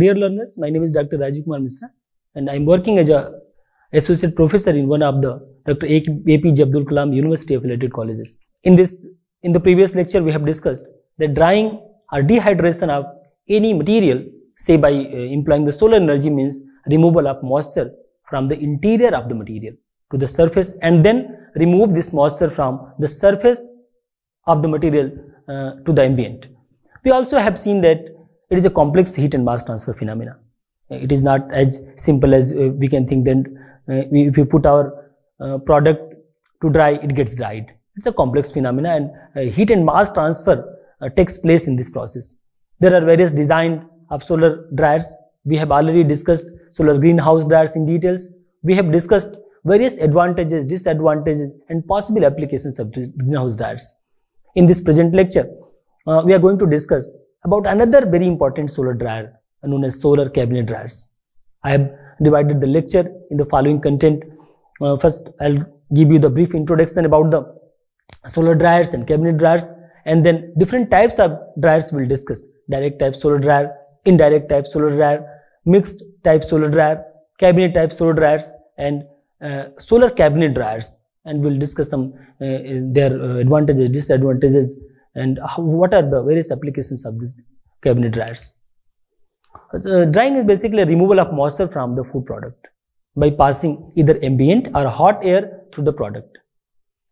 Dear learners, my name is Dr. Rajiv Kumar Misra and I am working as a associate professor in one of the Dr. AP Abdul Kalam University affiliated colleges. In this, in the previous lecture, we have discussed that drying or dehydration of any material, say by uh, employing the solar energy means removal of moisture from the interior of the material to the surface and then remove this moisture from the surface of the material uh, to the ambient. We also have seen that it is a complex heat and mass transfer phenomena. It is not as simple as uh, we can think. Then, uh, if we put our uh, product to dry, it gets dried. It's a complex phenomena, and heat and mass transfer takes place in this process. There are various design of solar dryers. We have already discussed solar greenhouse dryers in details. We have discussed various advantages, disadvantages and possible applications of greenhouse dryers. In this present lecture, uh, we are going to discuss about another very important solar dryer known as solar cabinet dryers. I have divided the lecture in the following content. Uh, first, I'll give you the brief introduction about the solar dryers and cabinet dryers and then different types of dryers we'll discuss. Direct type solar dryer, indirect type solar dryer, mixed type solar dryer, cabinet type solar dryers and uh, solar cabinet dryers and we'll discuss some uh, their uh, advantages, disadvantages and what are the various applications of these cabinet dryers. Uh, drying is basically removal of moisture from the food product by passing either ambient or hot air through the product.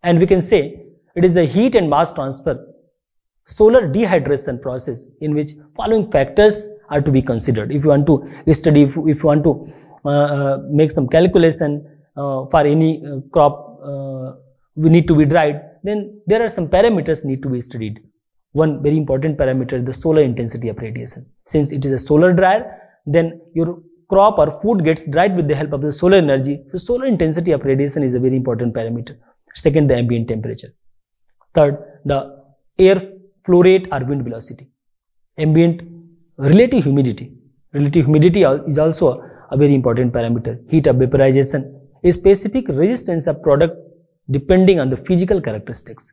And we can say it is the heat and mass transfer solar dehydration process in which following factors are to be considered. If you want to study, if, if you want to uh, uh make some calculation uh, for any uh, crop, we need to be dried then there are some parameters need to be studied. One very important parameter, the solar intensity of radiation. Since it is a solar dryer, then your crop or food gets dried with the help of the solar energy. So solar intensity of radiation is a very important parameter. Second, the ambient temperature. Third, the air flow rate or wind velocity. Ambient relative humidity. Relative humidity is also a, a very important parameter. Heat of vaporization, a specific resistance of product depending on the physical characteristics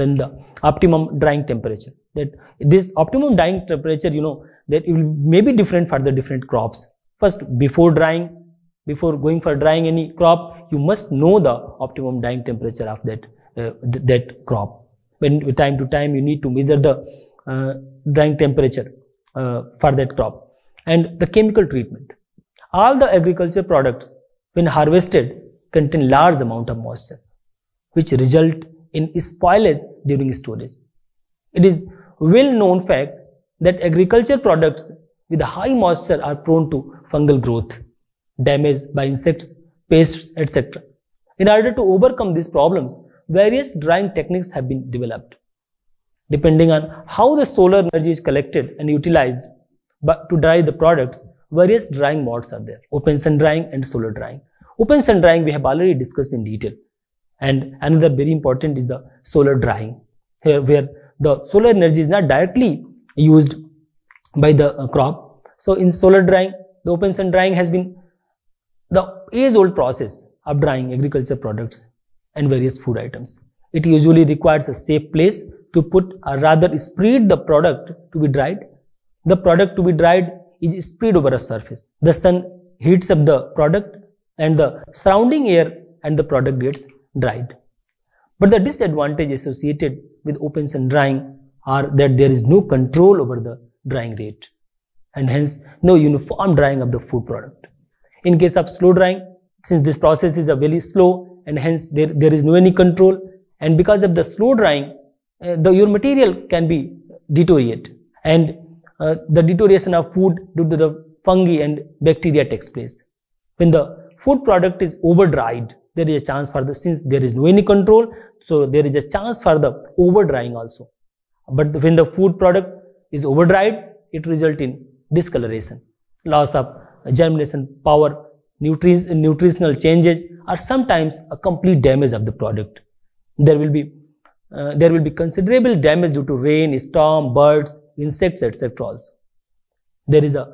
then the optimum drying temperature that this optimum drying temperature you know that it will may be different for the different crops first before drying before going for drying any crop you must know the optimum drying temperature of that uh, th that crop when time to time you need to measure the uh, drying temperature uh, for that crop and the chemical treatment all the agriculture products when harvested contain large amount of moisture which result in spoilage during storage. It is well known fact that agriculture products with high moisture are prone to fungal growth, damage by insects, pests, etc. In order to overcome these problems, various drying techniques have been developed. Depending on how the solar energy is collected and utilized but to dry the products, various drying modes are there, open sun drying and solar drying. Open sun drying we have already discussed in detail. And another very important is the solar drying, here where the solar energy is not directly used by the uh, crop. So in solar drying, the open sun drying has been the age-old process of drying agriculture products and various food items. It usually requires a safe place to put or rather spread the product to be dried. The product to be dried is spread over a surface. The sun heats up the product and the surrounding air and the product gets dried. But the disadvantage associated with open sun drying are that there is no control over the drying rate and hence no uniform drying of the food product. In case of slow drying, since this process is a very slow and hence there, there is no any control and because of the slow drying, uh, the, your material can be deteriorate and uh, the deterioration of food due to the fungi and bacteria takes place. When the food product is over dried. there is a chance for the, since there is no any control, so there is a chance for the over drying also. But when the food product is over dried, it result in discoloration, loss of germination power, nutri nutritional changes, or sometimes a complete damage of the product. There will be uh, there will be considerable damage due to rain, storm, birds, insects, etc. Also, there is a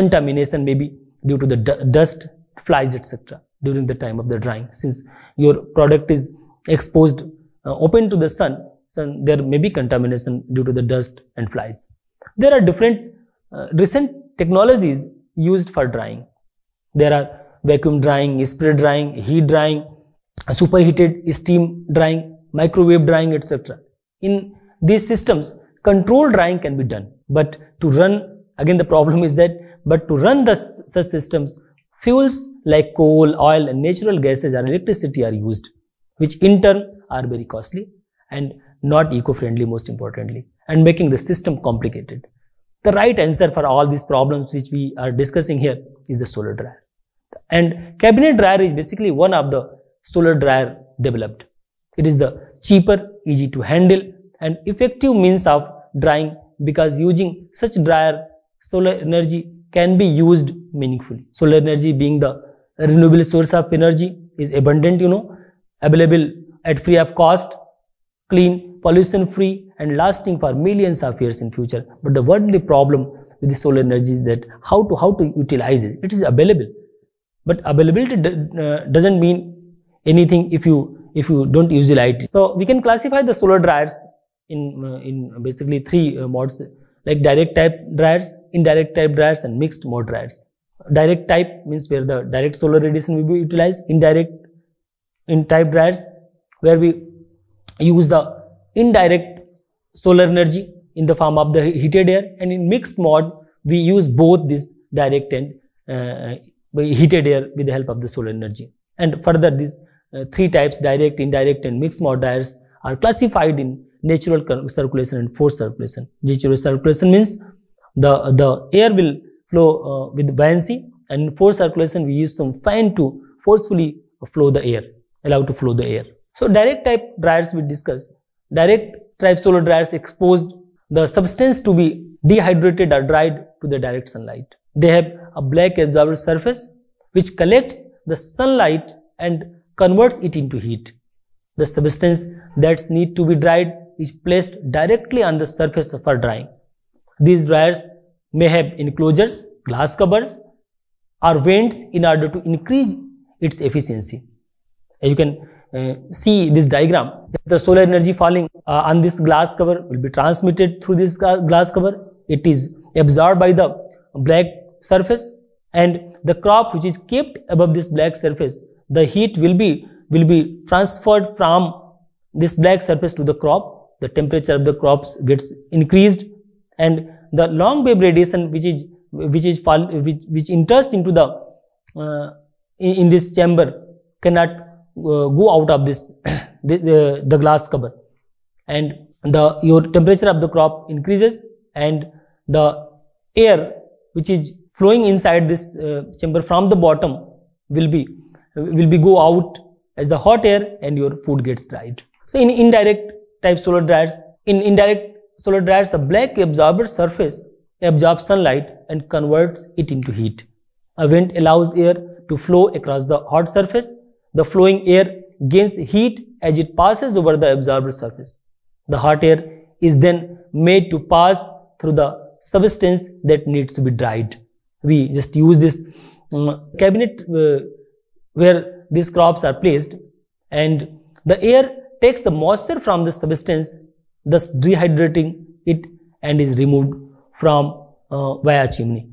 contamination maybe due to the dust flies, etc. during the time of the drying. Since your product is exposed, uh, open to the sun, so there may be contamination due to the dust and flies. There are different uh, recent technologies used for drying. There are vacuum drying, spray drying, heat drying, superheated steam drying, microwave drying, etc. In these systems, controlled drying can be done. But to run, again the problem is that, but to run the, such systems, Fuels like coal, oil and natural gases and electricity are used, which in turn are very costly and not eco-friendly most importantly and making the system complicated. The right answer for all these problems which we are discussing here is the solar dryer. And cabinet dryer is basically one of the solar dryer developed. It is the cheaper, easy to handle and effective means of drying because using such dryer solar energy can be used meaningfully. Solar energy being the renewable source of energy is abundant, you know, available at free of cost, clean, pollution free and lasting for millions of years in future. But the worldly problem with the solar energy is that how to, how to utilize it. It is available. But availability uh, doesn't mean anything if you, if you don't utilize it. So we can classify the solar dryers in, uh, in basically three uh, modes like direct type dryers, indirect type dryers and mixed mode dryers. Direct type means where the direct solar radiation will be utilized, indirect in type dryers where we use the indirect solar energy in the form of the heated air and in mixed mode we use both this direct and uh, heated air with the help of the solar energy. And further these uh, three types direct, indirect and mixed mode dryers are classified in natural circulation and forced circulation. Natural circulation means the, the air will flow uh, with buoyancy and forced circulation we use some fan to forcefully flow the air, allow to flow the air. So direct type dryers we discuss. Direct type solar dryers exposed the substance to be dehydrated or dried to the direct sunlight. They have a black absorber surface which collects the sunlight and converts it into heat. The substance that needs to be dried is placed directly on the surface for drying. These dryers may have enclosures, glass covers, or vents in order to increase its efficiency. You can uh, see this diagram. The solar energy falling uh, on this glass cover will be transmitted through this glass cover. It is absorbed by the black surface and the crop which is kept above this black surface, the heat will be, will be transferred from this black surface to the crop the temperature of the crops gets increased and the long wave radiation which is which is which, which enters into the uh, in, in, this chamber cannot uh, go out of this the, the, glass cover and the your temperature of the crop increases and the air which is flowing inside this uh, chamber from the bottom will be will be go out as the hot air and your food gets dried so in indirect type solar dryers. In indirect solar dryers, a black absorber surface absorbs sunlight and converts it into heat. A vent allows air to flow across the hot surface. The flowing air gains heat as it passes over the absorber surface. The hot air is then made to pass through the substance that needs to be dried. We just use this um, cabinet uh, where these crops are placed and the air takes the moisture from the substance, thus dehydrating it and is removed from uh, via chimney.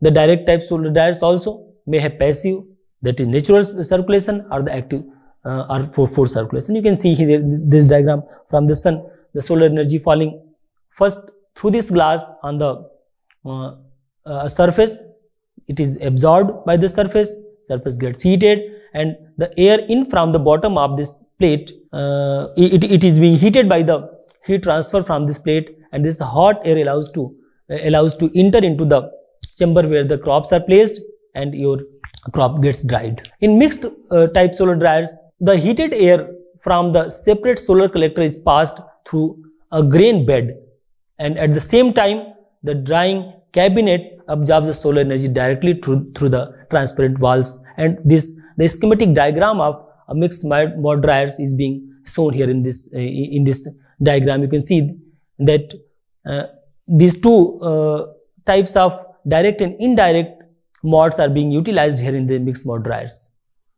The direct type solar dryers also may have passive, that is natural circulation or the active uh, or for forced circulation. You can see here this diagram from the sun, the solar energy falling first through this glass on the uh, uh surface. It is absorbed by the surface. Surface gets heated and the air in from the bottom of this plate, uh, it, it is being heated by the heat transfer from this plate and this hot air allows to uh, allows to enter into the chamber where the crops are placed and your crop gets dried. In mixed uh, type solar dryers, the heated air from the separate solar collector is passed through a grain bed and at the same time the drying cabinet absorbs the solar energy directly through, through the transparent walls and this the schematic diagram of a mixed mode dryers is being shown here in this, uh, in this diagram. You can see that uh, these two uh, types of direct and indirect mods are being utilized here in the mixed mode dryers.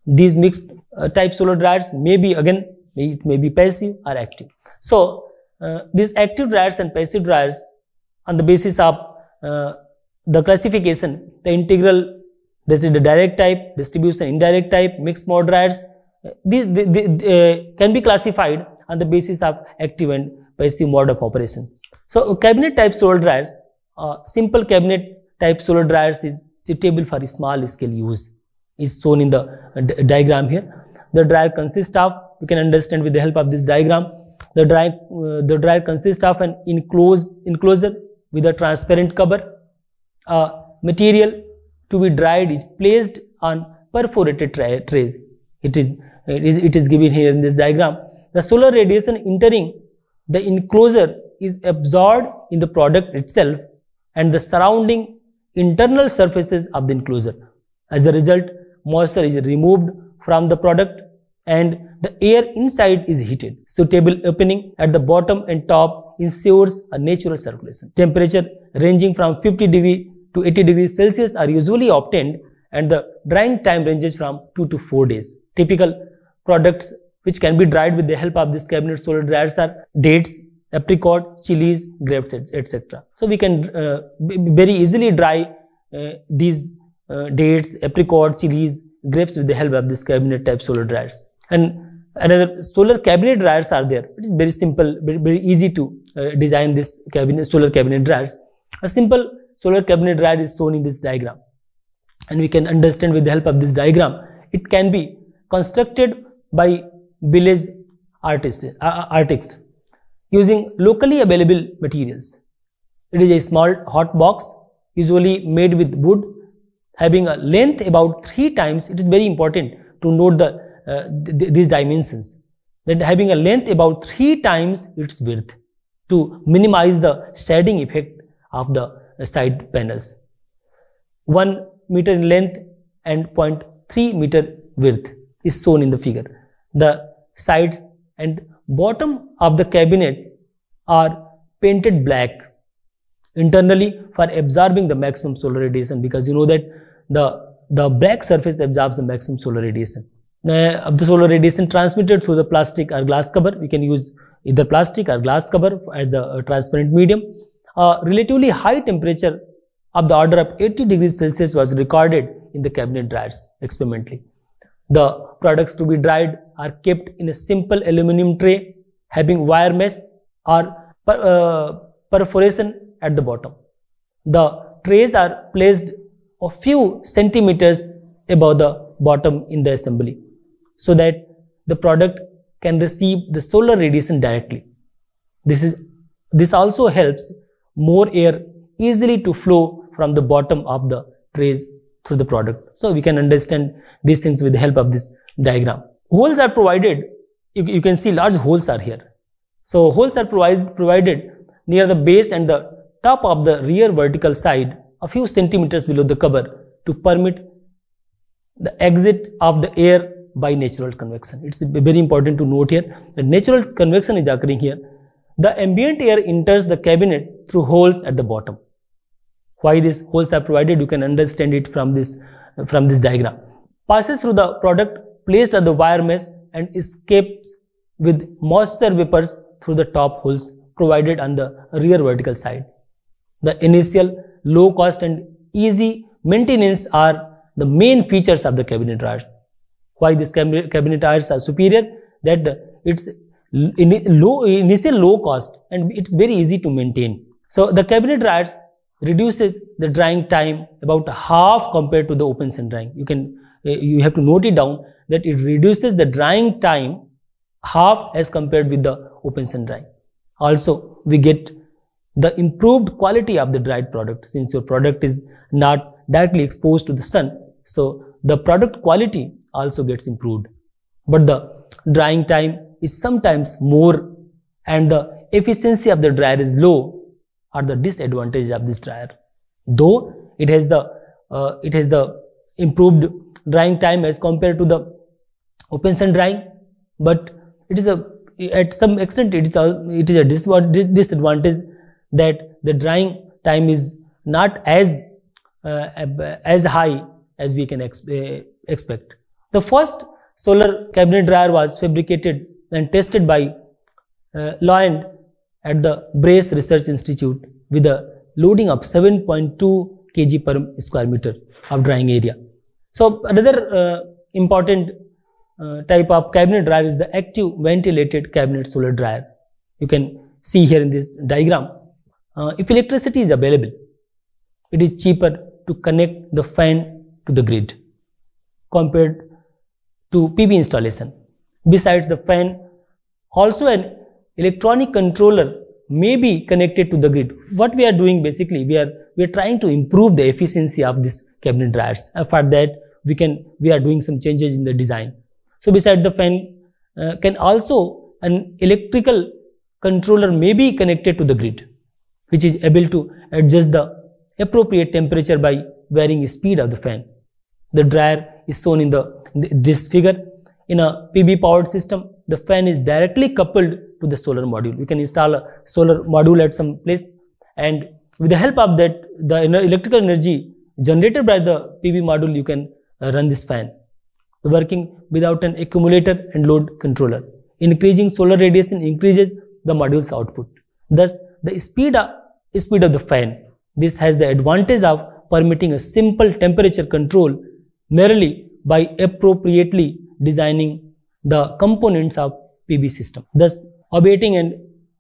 These mixed uh, type solar dryers may be again, it may be passive or active. So uh, these active dryers and passive dryers on the basis of the classification, the integral this is the direct type, distribution, indirect type, mixed mode rats. These uh, can be classified on the basis of active and passive mode of operation. So cabinet type solar dryers, uh, simple cabinet type solar dryers is suitable for small scale use is shown in the uh, diagram here. The dryer consists of, you can understand with the help of this diagram, the dryer, uh, the dryer consists of an enclosed enclosure with a transparent cover, uh, material to be dried is placed on perforated trays. It is, it is, it is given here in this diagram. The solar radiation entering the enclosure is absorbed in the product itself and the surrounding internal surfaces of the enclosure. As a result, moisture is removed from the product and the air inside is heated. Suitable opening at the bottom and top ensures a natural circulation. Temperature ranging from 50 degree to 80 degrees Celsius are usually obtained and the drying time ranges from 2 to 4 days. Typical products which can be dried with the help of this cabinet solar dryers are dates, apricot, chilies, grapes, etc. So we can uh, very easily dry uh, these uh, dates, apricot, chilies, grapes with the help of this cabinet type solar dryers. And another solar cabinet dryers are there. It is very simple, very, very easy to uh, design this cabinet, solar cabinet dryers. A simple solar cabinet rad is shown in this diagram. And we can understand with the help of this diagram, it can be constructed by village artist, uh, uh, artist using locally available materials. It is a small hot box usually made with wood having a length about 3 times. It is very important to note the, uh, th these dimensions that having a length about 3 times its width to minimize the shading effect of the side panels. 1 meter in length and 0.3 meter width is shown in the figure. The sides and bottom of the cabinet are painted black internally for absorbing the maximum solar radiation because you know that the, the black surface absorbs the maximum solar radiation. Uh, of the solar radiation transmitted through the plastic or glass cover, we can use either plastic or glass cover as the uh, transparent medium a relatively high temperature of the order of 80 degrees Celsius was recorded in the cabinet dryers experimentally. The products to be dried are kept in a simple aluminum tray having wire mesh or per, uh, perforation at the bottom. The trays are placed a few centimeters above the bottom in the assembly so that the product can receive the solar radiation directly. This is this also helps more air easily to flow from the bottom of the trays through the product. So we can understand these things with the help of this diagram. Holes are provided, you, you can see large holes are here. So holes are provided, provided near the base and the top of the rear vertical side a few centimeters below the cover to permit the exit of the air by natural convection. It's very important to note here that natural convection is occurring here the ambient air enters the cabinet through holes at the bottom. Why these holes are provided, you can understand it from this, from this diagram. Passes through the product placed at the wire mesh and escapes with moisture vapors through the top holes provided on the rear vertical side. The initial low cost and easy maintenance are the main features of the cabinet dryers. Why these cabinet dryers are superior? That the, its low, initial low cost and it's very easy to maintain. So the cabinet dryers reduces the drying time about half compared to the open sun drying. You can, eh, you have to note it down that it reduces the drying time half as compared with the open sun drying. Also, we get the improved quality of the dried product since your product is not directly exposed to the sun. So the product quality also gets improved. But the drying time is sometimes more and the efficiency of the dryer is low are the disadvantage of this dryer. Though it has the uh, it has the improved drying time as compared to the open sun drying, but it is a at some extent it is a, it is a disadvantage that the drying time is not as uh, as high as we can ex uh, expect. The first solar cabinet dryer was fabricated and tested by uh, at the Brace Research Institute with a loading of 7.2 kg per square meter of drying area. So another uh, important uh, type of cabinet dryer is the active ventilated cabinet solar dryer. You can see here in this diagram. Uh, if electricity is available, it is cheaper to connect the fan to the grid compared to PV installation. Besides the fan, also an electronic controller may be connected to the grid. What we are doing basically, we are, we are trying to improve the efficiency of this cabinet dryers. for that, we can, we are doing some changes in the design. So beside the fan, uh, can also an electrical controller may be connected to the grid, which is able to adjust the appropriate temperature by varying speed of the fan. The dryer is shown in the in this figure in a PV powered system, the fan is directly coupled to the solar module. You can install a solar module at some place and with the help of that, the electrical energy generated by the PV module, you can uh, run this fan working without an accumulator and load controller. Increasing solar radiation increases the module's output. Thus, the speed of, speed of the fan. This has the advantage of permitting a simple temperature control merely by appropriately designing the components of PB system, thus obtaining an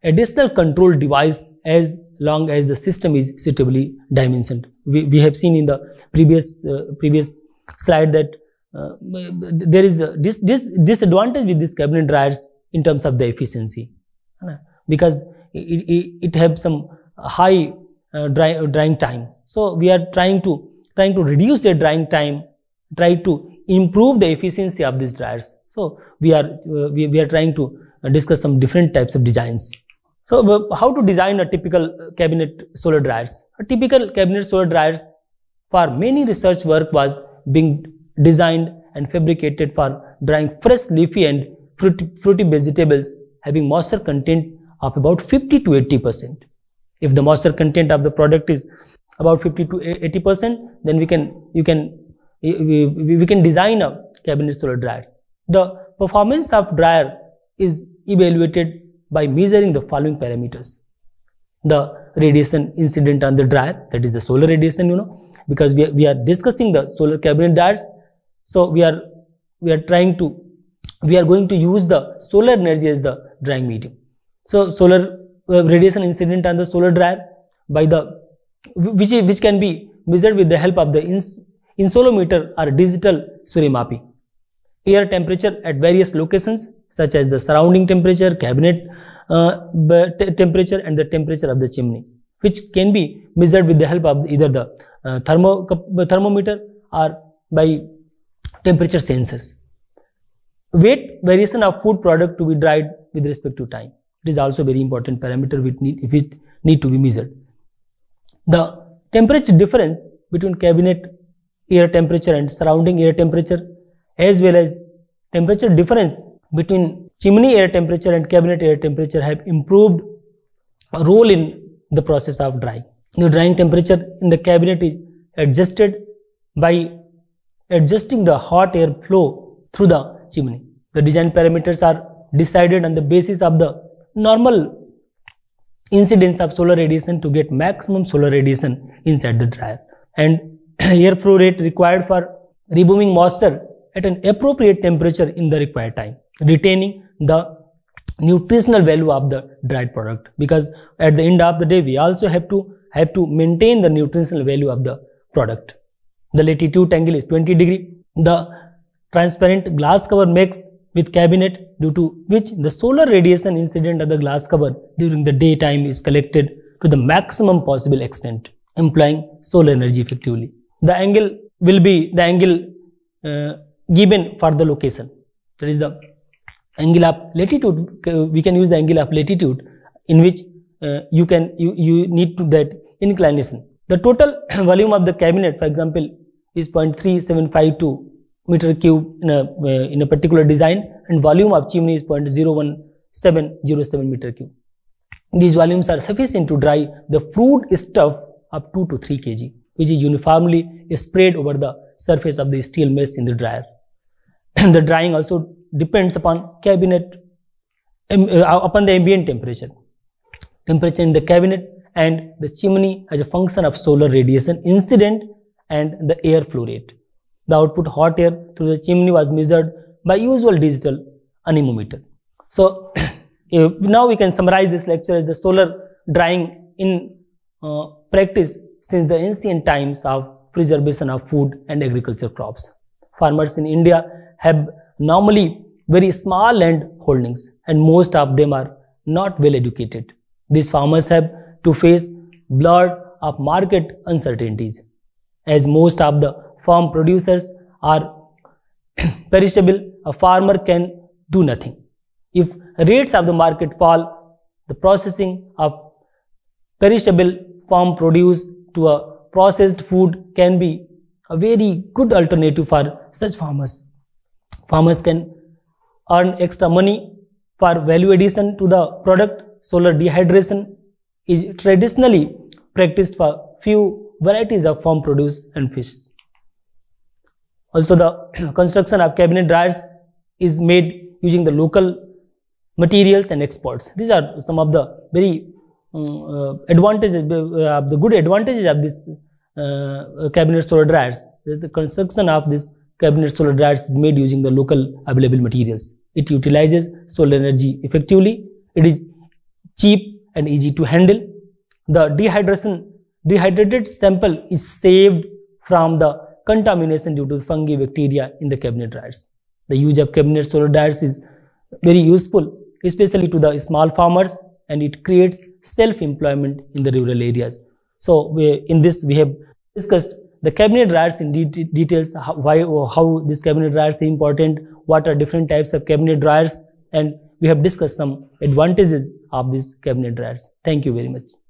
additional control device as long as the system is suitably dimensioned. We, we have seen in the previous uh, previous slide that uh, there is a dis, dis, disadvantage with these cabinet dryers in terms of the efficiency because it, it, it have some high uh, dry, drying time. So we are trying to trying to reduce the drying time, try to improve the efficiency of these dryers. So we are uh, we, we are trying to discuss some different types of designs. So uh, how to design a typical uh, cabinet solar dryers? A typical cabinet solar dryers for many research work was being designed and fabricated for drying fresh leafy and fruity, fruity vegetables having moisture content of about 50 to 80 percent. If the moisture content of the product is about 50 to 80 percent, then we can you can we, we can design a cabinet solar dryer. The performance of dryer is evaluated by measuring the following parameters. The radiation incident on the dryer, that is the solar radiation, you know, because we are, we are discussing the solar cabinet dryers. So we are, we are trying to, we are going to use the solar energy as the drying medium. So solar uh, radiation incident on the solar dryer by the, which, which can be measured with the help of the insolometer or digital survey Air temperature at various locations such as the surrounding temperature, cabinet uh, temperature and the temperature of the chimney which can be measured with the help of either the uh, thermo uh, thermometer or by temperature sensors. Weight variation of food product to be dried with respect to time. It is also very important parameter which need, if it need to be measured. The temperature difference between cabinet air temperature and surrounding air temperature as well as temperature difference between chimney air temperature and cabinet air temperature have improved role in the process of drying. The drying temperature in the cabinet is adjusted by adjusting the hot air flow through the chimney. The design parameters are decided on the basis of the normal incidence of solar radiation to get maximum solar radiation inside the dryer. And airflow rate required for removing moisture at an appropriate temperature in the required time, retaining the nutritional value of the dried product. Because at the end of the day, we also have to have to maintain the nutritional value of the product. The latitude angle is 20 degree. The transparent glass cover makes with cabinet due to which the solar radiation incident of the glass cover during the daytime is collected to the maximum possible extent, implying solar energy effectively the angle will be the angle uh, given for the location that is the angle of latitude we can use the angle of latitude in which uh, you can you, you need to that inclination the total volume of the cabinet for example is 0.3752 meter cube in a uh, in a particular design and volume of chimney is 0.01707 meter cube these volumes are sufficient to dry the food stuff up 2 to 3 kg which is uniformly spread over the surface of the steel mesh in the dryer. the drying also depends upon cabinet um, upon the ambient temperature temperature in the cabinet and the chimney as a function of solar radiation incident and the air flow rate. The output hot air through the chimney was measured by usual digital anemometer. So now we can summarize this lecture as the solar drying in uh, practice since the ancient times of preservation of food and agriculture crops. Farmers in India have normally very small land holdings and most of them are not well educated. These farmers have to face blood of market uncertainties as most of the farm producers are perishable, a farmer can do nothing. If rates of the market fall, the processing of perishable farm produce to a processed food can be a very good alternative for such farmers. Farmers can earn extra money for value addition to the product. Solar dehydration is traditionally practiced for few varieties of farm produce and fish. Also the construction of cabinet dryers is made using the local materials and exports. These are some of the very uh, advantages, uh, the good advantages of this uh, cabinet solar dryers. The construction of this cabinet solar dryers is made using the local available materials. It utilizes solar energy effectively. It is cheap and easy to handle. The dehydration dehydrated sample is saved from the contamination due to fungi bacteria in the cabinet dryers. The use of cabinet solar dryers is very useful, especially to the small farmers and it creates self-employment in the rural areas. So we, in this, we have discussed the cabinet riots in de details, how, why, how these cabinet riots are important, what are different types of cabinet riots, and we have discussed some advantages of these cabinet riots. Thank you very much.